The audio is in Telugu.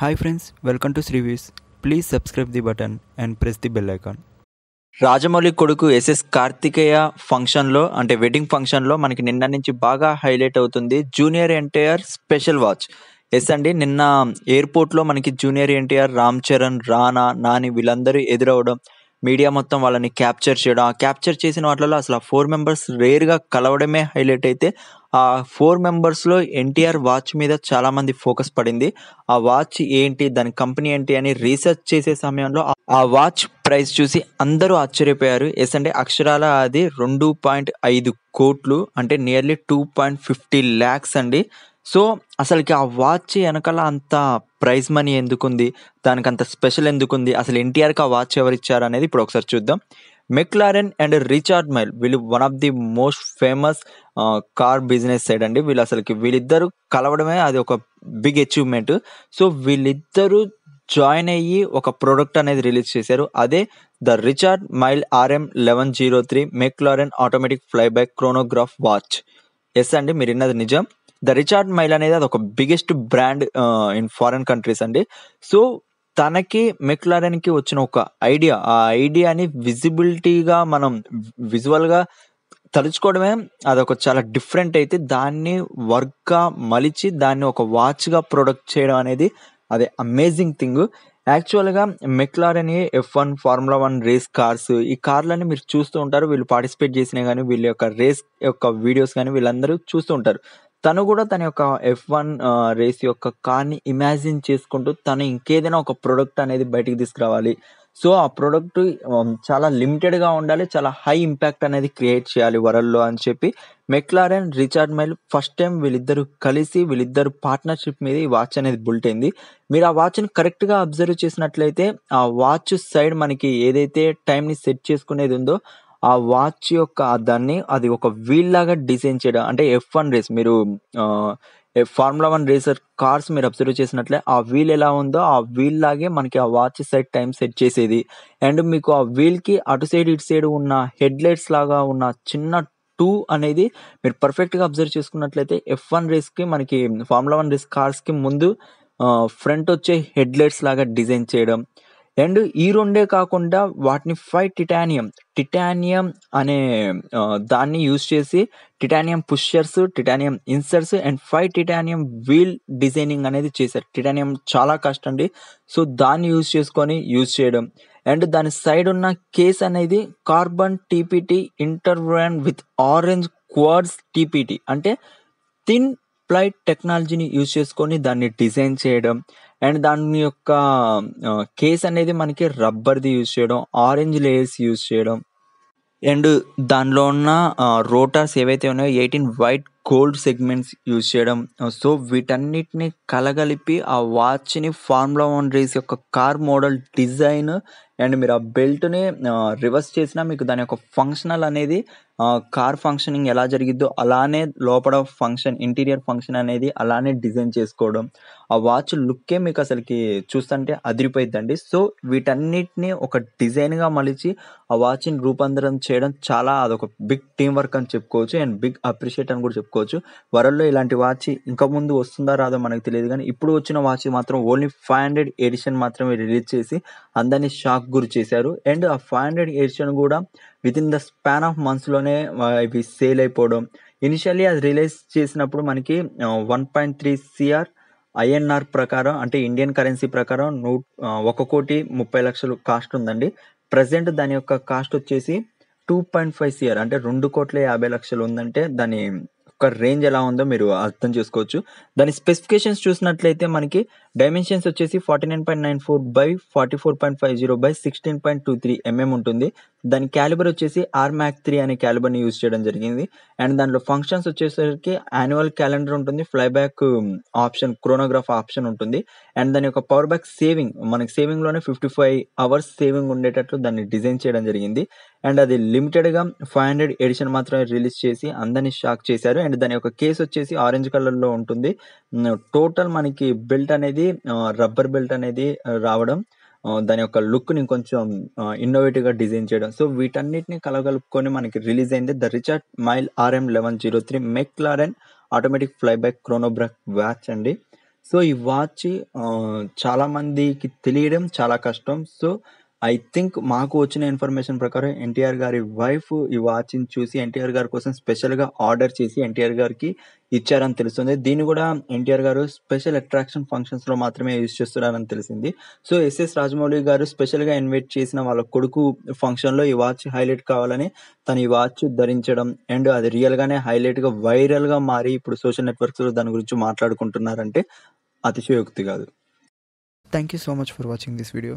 హాయ్ ఫ్రెండ్స్ వెల్కమ్ టు శ్రీవీస్ please subscribe the button and press the bell icon Rajamouli కొడుకు ఎస్ఎస్ కార్తికేయ ఫంక్షన్లో అంటే వెడ్డింగ్ ఫంక్షన్లో మనకి నిన్న నుంచి బాగా హైలైట్ అవుతుంది junior NTR special watches అండి నిన్న ఎయిర్పోర్ట్లో మనకి జూనియర్ ఎన్టీఆర్ రామ్ చరణ్ రానా నాని వీళ్ళందరూ ఎదురవడం మీడియా మొత్తం వాళ్ళని క్యాప్చర్ చేయడం ఆ క్యాప్చర్ చేసిన వాటిలో అసలు ఆ ఫోర్ మెంబర్స్ రేర్గా కలవడమే హైలైట్ అయితే ఆ ఫోర్ మెంబర్స్లో ఎన్టీఆర్ వాచ్ మీద చాలామంది ఫోకస్ పడింది ఆ వాచ్ ఏంటి దాని కంపెనీ ఏంటి అని రీసెర్చ్ చేసే సమయంలో ఆ వాచ్ ప్రైస్ చూసి అందరూ ఆశ్చర్యపోయారు ఎస్ అంటే అక్షరాల అది రెండు పాయింట్ ఐదు కోట్లు అంటే nearly two point fifty lakhs అండి సో అసలుకి ఆ వాచ్ వెనకాల అంత ప్రైజ్ మనీ ఎందుకుంది దానికి అంత స్పెషల్ ఎందుకుంది అసలు ఎన్టీఆర్కి ఆ వాచ్ ఎవరు ఇచ్చారు అనేది ఇప్పుడు ఒకసారి చూద్దాం మెక్లారెన్ అండ్ రిచార్డ్ మైల్ వీళ్ళు one of the most famous car business side అండి వీళ్ళు అసలుకి వీళ్ళిద్దరు కలవడమే అది ఒక బిగ్ అచీవ్మెంట్ సో వీళ్ళిద్దరూ జాయిన్ అయ్యి ఒక ప్రోడక్ట్ అనేది రిలీజ్ చేశారు అదే the Richard Mille RM eleven zero three McLaren automatic flyback chronograph watches అండి మీరు విన్నది నిజం ద రిచార్డ్ మైల్ అనేది అది ఒక biggest brand in foreign countries అండి సో తనకి మెక్లారెన్కి వచ్చిన ఒక ఐడియా ఆ ఐడియాని విజిబిలిటీగా మనం విజువల్గా తలుచుకోవడమే అదొక చాలా డిఫరెంట్ అయితే దాన్ని వర్క్గా మలిచి దాన్ని ఒక వాచ్గా ప్రొడక్ట్ చేయడం అనేది అది అమేజింగ్ థింగ్ యాక్చువల్గా మెక్లారని F one formula one race cars ఈ కార్లని మీరు చూస్తూ ఉంటారు వీళ్ళు పార్టిసిపేట్ చేసినా కానీ వీళ్ళ యొక్క రేస్ యొక్క వీడియోస్ కానీ వీళ్ళందరూ చూస్తూ ఉంటారు తను కూడా తన యొక్క ఎఫ్ వన్ రేస్ యొక్క కార్ని ఇమాజిన్ చేసుకుంటూ తను ఇంకేదైనా ఒక ప్రొడక్ట్ అనేది బయటికి తీసుకురావాలి సో ఆ ప్రోడక్ట్ um, చాలా లిమిటెడ్గా ఉండాలి చాలా హై ఇంపాక్ట్ అనేది క్రియేట్ చేయాలి వరల్డ్లో అని చెప్పి McLaren Richard Mille first time వీళ్ళిద్దరు కలిసి వీళ్ళిద్దరు పార్ట్నర్షిప్ మీద ఈ వాచ్ అనేది బుల్ట్ అయింది మీరు ఆ వాచ్ని కరెక్ట్గా అబ్జర్వ్ చేసినట్లయితే ఆ వాచ్ సైడ్ మనకి ఏదైతే టైంని సెట్ చేసుకునేది ఉందో ఆ వాచ్ యొక్క దాన్ని అది ఒక వీల్ లాగా డిజైన్ చేయడం అంటే ఎఫ్ వన్ రేస్ మీరు ఫార్ములా వన్ రేసర్ కార్స్ మీరు అబ్జర్వ్ చేసినట్లే ఆ వీల్ ఎలా ఉందో ఆ వీల్ లాగే మనకి ఆ వాచ్ సెట్ టైం సెట్ చేసేది అండ్ మీకు ఆ వీల్కి అటు సైడ్ ఇటు సైడ్ ఉన్న హెడ్ లైట్స్ లాగా ఉన్న చిన్న టూ అనేది మీరు పర్ఫెక్ట్గా అబ్జర్వ్ చేసుకున్నట్లయితే ఎఫ్ వన్ రేస్కి మనకి ఫార్ములా వన్ రేస్ కార్స్కి ముందు ఫ్రంట్ వచ్చే హెడ్ లైట్స్ లాగా డిజైన్ చేయడం అండ్ ఈ రెండే కాకుండా వాటిని ఫైవ్ టిటానియం టిటానియం అనే దాన్ని యూస్ చేసి titanium pushers titanium inserts and five titanium wheel designing అనేది చేశారు టిటానియం చాలా కష్టం అండి సో దాన్ని యూజ్ చేసుకొని యూజ్ చేయడం అండ్ దాని సైడ్ ఉన్న కేస్ అనేది carbon TPT interwoven with orange quartz TPT అంటే థిన్ ప్లైట్ టెక్నాలజీని యూజ్ చేసుకొని దాన్ని డిజైన్ చేయడం అండ్ దాని యొక్క కేస్ అనేది మనకి రబ్బర్ది యూజ్ చేయడం ఆరెంజ్ లేయర్స్ యూజ్ చేయడం అండ్ దానిలో ఉన్న రోటర్స్ ఏవైతే ఉన్నాయో eighteen white gold segments use చేయడం సో వీటన్నిటిని కలగలిపి ఆ వాచ్ని ఫార్ములా వన్ రేస్ యొక్క కార్ మోడల్ డిజైన్ అండ్ మీరు ఆ బెల్ట్ని రివర్స్ చేసినా మీకు దాని యొక్క ఫంక్షనల్ అనేది కార్ ఫంక్షనింగ్ ఎలా జరిగిద్దో అలానే లోపల ఫంక్షన్ ఇంటీరియర్ ఫంక్షన్ అనేది అలానే డిజైన్ చేసుకోవడం ఆ వాచ్ లుక్కే మీకు అసలుకి చూస్తుంటే అదిరిపోయిద్దండి సో వీటన్నిటిని ఒక డిజైన్గా మలిచి ఆ వాచ్ని రూపాంతరం చేయడం చాలా అదొక బిగ్ టీం వర్క్ అని చెప్పుకోవచ్చు అండ్ బిగ్ అప్రిషియేట్ అని కూడా చెప్పుకోవచ్చు చెప్పుకోవచ్చు వరల్డ్లో ఇలాంటి వాచ్ ఇంకా ముందు వస్తుందా రాదో మనకు తెలియదు కానీ ఇప్పుడు వచ్చిన వాచ్ మాత్రం ఓన్లీ ఫైవ్ హండ్రెడ్ ఎడిషన్ మాత్రమే రిలీజ్ చేసి అందరినీ షాక్ గురి చేశారు అండ్ ఆ ఫైవ్ హండ్రెడ్ ఎడిషన్ కూడా with in the span of మంత్స్లోనే ఇవి సేల్ అయిపోవడం ఇనిషియల్లీ అది రిలీజ్ చేసినప్పుడు మనకి one point three CR INR ప్రకారం అంటే ఇండియన్ కరెన్సీ ప్రకారం నూ ఒక కోటి ముప్పై లక్షలు కాస్ట్ ఉందండి ప్రజెంట్ దాని యొక్క కాస్ట్ వచ్చేసి టూ పాయింట్ ఫైవ్ సిఆర్ అంటే రెండు కోట్ల యాభై లక్షలు ఉందంటే దాని యొక్క రేంజ్ ఎలా ఉందో మీరు అర్థం చేసుకోవచ్చు దాని స్పెసిఫికేషన్స్ చూసినట్లయితే మనకి డైమెన్షన్స్ వచ్చేసి forty nine point nine four by forty four point five zero by sixteen point two three mm ఉంటుంది దాని క్యాలిబర్ వచ్చేసి ఆర్ మ్యాక్ త్రీ అనే క్యాలిబర్ని యూజ్ చేయడం జరిగింది అండ్ దాంట్లో ఫంక్షన్స్ వచ్చేసరికి యాన్యువల్ క్యాలెండర్ ఉంటుంది ఫ్లైబ్యాక్ ఆప్షన్ క్రోనోగ్రాఫ్ ఆప్షన్ ఉంటుంది అండ్ దాని యొక్క పవర్ బ్యాక్ సేవింగ్ మనకి సేవింగ్లోనే ఫిఫ్టీ ఫైవ్ అవర్స్ సేవింగ్ ఉండేటట్లు దాన్ని డిజైన్ చేయడం జరిగింది అండ్ అది లిమిటెడ్గా ఫైవ్ హండ్రెడ్ ఎడిషన్ మాత్రమే రిలీజ్ చేసి అందరినీ షాక్ చేశారు అండ్ దాని యొక్క కేసు వచ్చేసి ఆరెంజ్ కలర్లో ఉంటుంది టోటల్ మనకి బెల్ట్ అనేది రబ్బర్ బెల్ట్ అనేది రావడం దాని యొక్క లుక్ని కొంచెం ఇన్నోవేటివ్గా డిజైన్ చేయడం సో వీటన్నిటిని కలగలుపుకొని మనకి రిలీజ్ అయింది the Richard Mille RM eleven zero three McLaren automatic flyback chronograph watch అండి సో ఈ వాచ్ చాలామందికి తెలియడం చాలా కష్టం సో ఐ థింక్ మాకు వచ్చిన ఇన్ఫర్మేషన్ ప్రకారం ఎన్టీఆర్ గారి వైఫ్ ఈ వాచ్ని చూసి ఎన్టీఆర్ గారి కోసం స్పెషల్గా ఆర్డర్ చేసి ఎన్టీఆర్ గారికి ఇచ్చారని తెలుస్తుంది దీన్ని కూడా ఎన్టీఆర్ గారు స్పెషల్ అట్రాక్షన్ ఫంక్షన్స్లో మాత్రమే యూజ్ చేస్తున్నారని తెలిసింది సో ఎస్ఎస్ రాజమౌళి గారు స్పెషల్గా ఇన్వైట్ చేసిన వాళ్ళ కొడుకు ఫంక్షన్లో ఈ వాచ్ హైలైట్ కావాలని తను ఈ వాచ్ ధరించడం అండ్ అది రియల్గానే హైలైట్గా వైరల్గా మారి ఇప్పుడు సోషల్ నెట్వర్క్స్లో దాని గురించి మాట్లాడుకుంటున్నారంటే అతిశయోక్తి కాదు thank you so much for watching this video